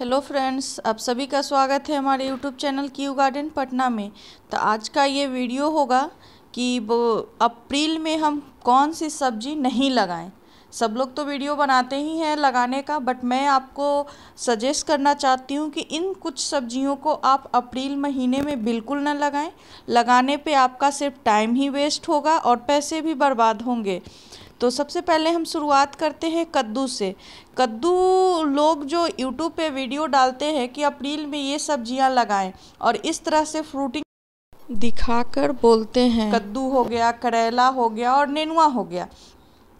hello friends आप सभी का स्वागत है हमारे YouTube channel Q garden Patna में तो आज का ये वीडियो होगा कि वो अप्रैल में हम कौन सी सब्जी नहीं लगाएं सब लोग तो वीडियो बनाते ही हैं लगाने का बट मैं आपको सजेस्ट करना चाहती हूँ कि इन कुछ सब्जियों को आप अप्रैल महीने में बिल्कुल ना लगाएं लगाने पे आपका सिर्फ टाइम ही वेस्ट होगा और पैसे भी बर्बाद होंगे तो सबसे पहले हम शुरुआत करते हैं कद्दू से कद्दू लोग जो यूट्यूब पे वीडियो डालते हैं कि अप्रैल में ये सब्जियां लगाएं और इस तरह से फ्रूटिंग दिखाकर बोलते हैं कद्दू हो गया करेला हो गया और नेनुआ हो गया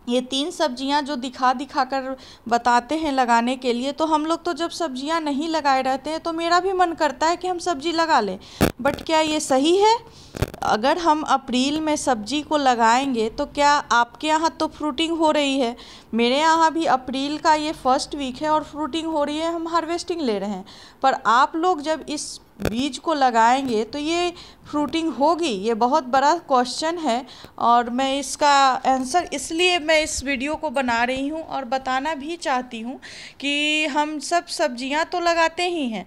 ये तीन सब्जियां जो दिखा दिखा कर बताते हैं लगाने के लिए तो हम लोग तो जब सब्जियां नहीं लगाए रहते हैं तो मेरा भी मन करता है कि हम सब्जी लगा लें बट क्या ये सही है अगर हम अप्रैल में सब्जी को लगाएंगे तो क्या आपके यहाँ तो फ्रूटिंग हो रही है मेरे यहाँ भी अप्रैल का ये फर्स्ट वीक है और फ्रूटिंग हो रही है हम हार्वेस्टिंग ले रहे हैं पर आप लोग जब इस बीज को लगाएंगे तो ये फ्रूटिंग होगी ये बहुत बड़ा क्वेश्चन है और मैं इसका आंसर इसलिए मैं इस वीडियो को बना रही हूँ और बताना भी चाहती हूँ कि हम सब सब्जियाँ तो लगाते ही हैं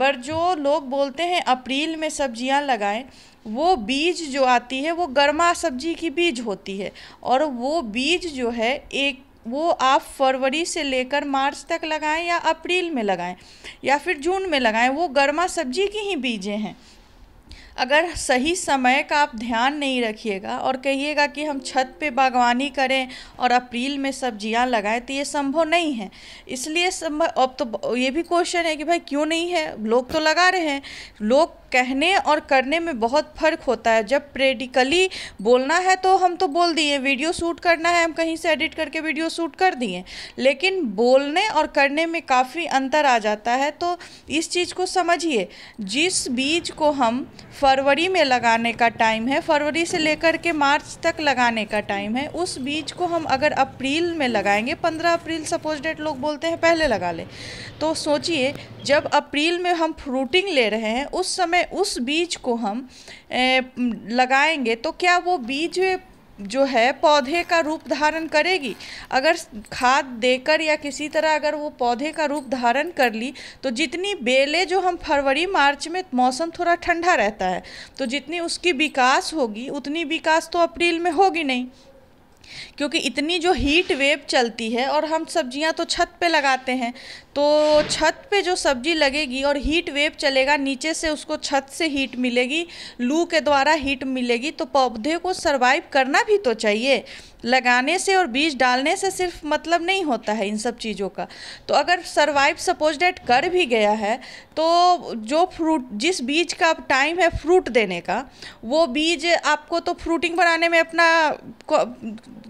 पर जो लोग बोलते हैं अप्रैल में सब्जियाँ लगाएं वो बीज जो आती है वो गर्मा सब्जी की बीज होती है और वो बीज जो है एक वो आप फरवरी से लेकर मार्च तक लगाएं या अप्रैल में लगाएं या फिर जून में लगाएं वो गर्मा सब्जी की ही बीजें हैं अगर सही समय का आप ध्यान नहीं रखिएगा और कहिएगा कि हम छत पे बागवानी करें और अप्रैल में सब्जियां लगाएं तो ये संभव नहीं है इसलिए संभव अब तो ये भी क्वेश्चन है कि भाई क्यों नहीं है लोग तो लगा रहे हैं लोग कहने और करने में बहुत फ़र्क होता है जब प्रेडिकली बोलना है तो हम तो बोल दिए वीडियो शूट करना है हम कहीं से एडिट करके वीडियो शूट कर दिए लेकिन बोलने और करने में काफ़ी अंतर आ जाता है तो इस चीज़ को समझिए जिस बीज को हम फरवरी में लगाने का टाइम है फरवरी से लेकर के मार्च तक लगाने का टाइम है उस बीज को हम अगर अप्रैल में लगाएंगे 15 अप्रैल सपोज डेट लोग बोलते हैं पहले लगा लें तो सोचिए जब अप्रैल में हम फ्रूटिंग ले रहे हैं उस समय उस बीज को हम ए, लगाएंगे तो क्या वो बीज जो है पौधे का रूप धारण करेगी अगर खाद देकर या किसी तरह अगर वो पौधे का रूप धारण कर ली तो जितनी बेलें जो हम फरवरी मार्च में मौसम थोड़ा ठंडा रहता है तो जितनी उसकी विकास होगी उतनी विकास तो अप्रैल में होगी नहीं क्योंकि इतनी जो हीट वेव चलती है और हम सब्जियां तो छत पे लगाते हैं तो छत पे जो सब्जी लगेगी और हीट वेव चलेगा नीचे से उसको छत से हीट मिलेगी लू के द्वारा हीट मिलेगी तो पौधे को सरवाइव करना भी तो चाहिए लगाने से और बीज डालने से सिर्फ मतलब नहीं होता है इन सब चीज़ों का तो अगर सरवाइव सपोज डेट कर भी गया है तो जो फ्रूट जिस बीज का टाइम है फ्रूट देने का वो बीज आपको तो फ्रूटिंग बनाने में अपना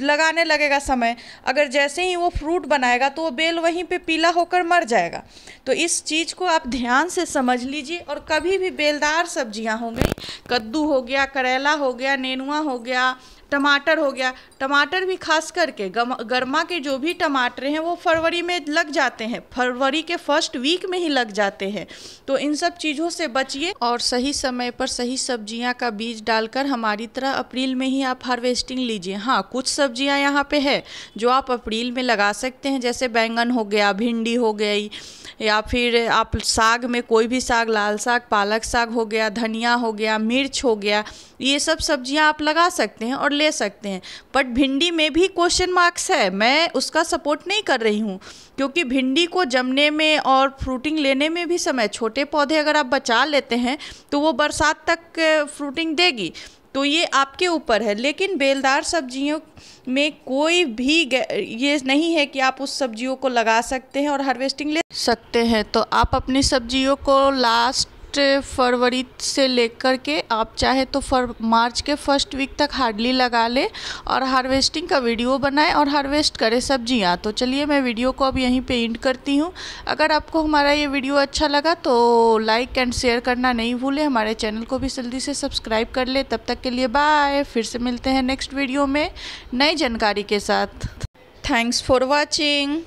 लगाने लगेगा समय अगर जैसे ही वो फ्रूट बनाएगा तो वो बेल वहीं पे पीला होकर मर जाएगा तो इस चीज़ को आप ध्यान से समझ लीजिए और कभी भी बेलदार सब्जियां हो गई कद्दू हो गया करेला हो गया नेनुआ हो गया टमाटर हो गया टमाटर भी खास करके गर्मा के जो भी टमाटर हैं वो फरवरी में लग जाते हैं फरवरी के फर्स्ट वीक में ही लग जाते हैं तो इन सब चीज़ों से बचिए और सही समय पर सही सब्जियां का बीज डालकर हमारी तरह अप्रैल में ही आप हार्वेस्टिंग लीजिए हाँ कुछ सब्जियां यहाँ पे है जो आप अप्रैल में लगा सकते हैं जैसे बैंगन हो गया भिंडी हो गई या फिर आप साग में कोई भी साग लाल साग पालक साग हो गया धनिया हो गया मिर्च हो गया ये सब सब्जियां आप लगा सकते हैं और ले सकते हैं बट भिंडी में भी क्वेश्चन मार्क्स है मैं उसका सपोर्ट नहीं कर रही हूँ क्योंकि भिंडी को जमने में और फ्रूटिंग लेने में भी समय छोटे पौधे अगर आप बचा लेते हैं तो वो बरसात तक फ्रूटिंग देगी तो ये आपके ऊपर है लेकिन बेलदार सब्जियों में कोई भी ये नहीं है कि आप उस सब्जियों को लगा सकते हैं और हार्वेस्टिंग ले सकते हैं तो आप अपनी सब्जियों को लास्ट फर्स्ट फरवरी से लेकर के आप चाहे तो फर मार्च के फर्स्ट वीक तक हार्डली लगा ले और हार्वेस्टिंग का वीडियो बनाएं और हार्वेस्ट करें सब्जियां तो चलिए मैं वीडियो को अब यहीं पे एंड करती हूँ अगर आपको हमारा ये वीडियो अच्छा लगा तो लाइक एंड शेयर करना नहीं भूलें हमारे चैनल को भी जल्दी से सब्सक्राइब कर ले तब तक के लिए बाय फिर से मिलते हैं नेक्स्ट वीडियो में नई जानकारी के साथ थैंक्स फॉर वॉचिंग